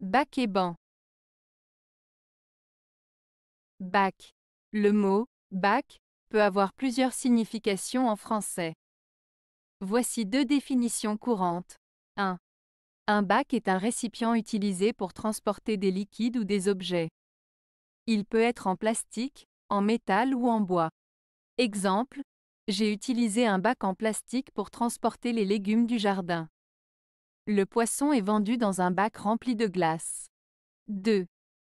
Bac et banc. Bac. Le mot bac peut avoir plusieurs significations en français. Voici deux définitions courantes. 1. Un bac est un récipient utilisé pour transporter des liquides ou des objets. Il peut être en plastique, en métal ou en bois. Exemple, j'ai utilisé un bac en plastique pour transporter les légumes du jardin. Le poisson est vendu dans un bac rempli de glace. 2.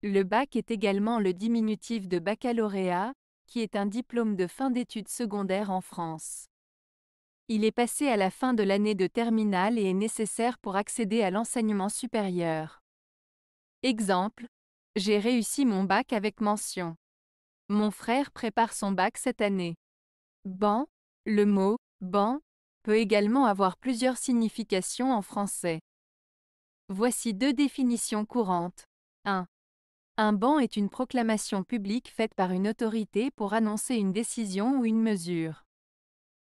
Le bac est également le diminutif de baccalauréat, qui est un diplôme de fin d'études secondaires en France. Il est passé à la fin de l'année de terminale et est nécessaire pour accéder à l'enseignement supérieur. Exemple. J'ai réussi mon bac avec mention. Mon frère prépare son bac cette année. Ban, le mot ban peut également avoir plusieurs significations en français. Voici deux définitions courantes. 1. Un ban est une proclamation publique faite par une autorité pour annoncer une décision ou une mesure.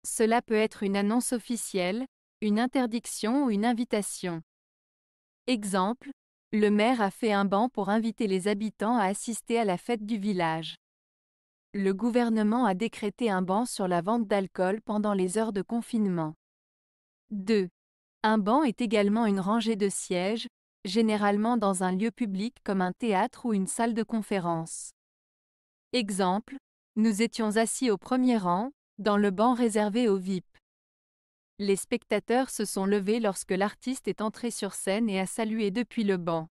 Cela peut être une annonce officielle, une interdiction ou une invitation. Exemple, le maire a fait un ban pour inviter les habitants à assister à la fête du village. Le gouvernement a décrété un ban sur la vente d'alcool pendant les heures de confinement. 2. Un banc est également une rangée de sièges, généralement dans un lieu public comme un théâtre ou une salle de conférence. Exemple, nous étions assis au premier rang, dans le banc réservé aux VIP. Les spectateurs se sont levés lorsque l'artiste est entré sur scène et a salué depuis le banc.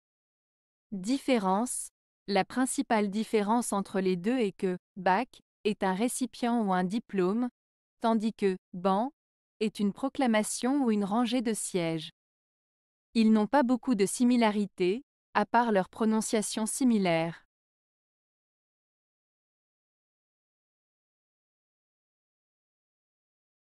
Différence, la principale différence entre les deux est que bac est un récipient ou un diplôme, tandis que ban est une proclamation ou une rangée de sièges. Ils n'ont pas beaucoup de similarités, à part leur prononciation similaire.